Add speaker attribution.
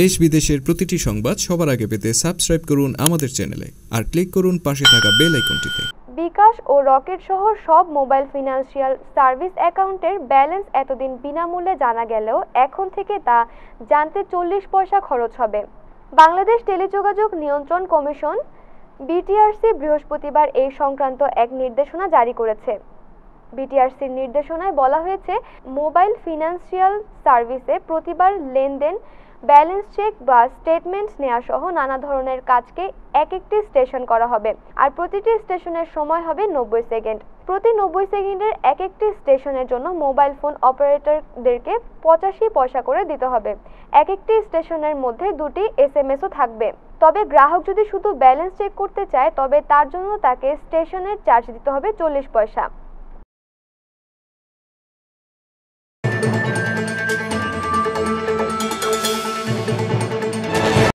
Speaker 1: দেশ বিদেশের প্রতিটি সংবাদ সবার আগে পেতে সাবস্ক্রাইব করুন আমাদের চ্যানেলে আর ক্লিক করুন পাশে থাকা বেল আইকনটিতে বিকাশ ও রকেট সহ সব মোবাইল ফিনান্সিয়াল সার্ভিস অ্যাকাউন্টের ব্যালেন্স এতদিন বিনামূল্যে জানা গেলেও এখন থেকে তা জানতে চল্লিশ পয়সা খরচ হবে বাংলাদেশ টেলিযোগাযোগ নিয়ন্ত্রণ কমিশন বিটিআরসি বৃহস্পতিবার এই সংক্রান্ত এক নির্দেশনা জারি করেছে বিটিআরসির নির্দেশনায় বলা হয়েছে মোবাইল ফিনান্সিয়াল সার্ভিসে প্রতিবার লেনদেন ব্যালেন্স চেক বা স্টেটমেন্ট নেওয়া সহ নানা ধরনের কাজকে এক একটি স্টেশন করা হবে আর প্রতিটি স্টেশনের সময় হবে নব্বই সেকেন্ড প্রতি নব্বই সেকেন্ডের এক একটি স্টেশনের জন্য মোবাইল ফোন অপারেটরদেরকে পঁচাশি পয়সা করে দিতে হবে এক একটি স্টেশনের মধ্যে দুটি এস এম এসও থাকবে তবে গ্রাহক যদি শুধু ব্যালেন্স চেক করতে চায় তবে তার জন্য তাকে স্টেশনের চার্জ দিতে হবে চল্লিশ পয়সা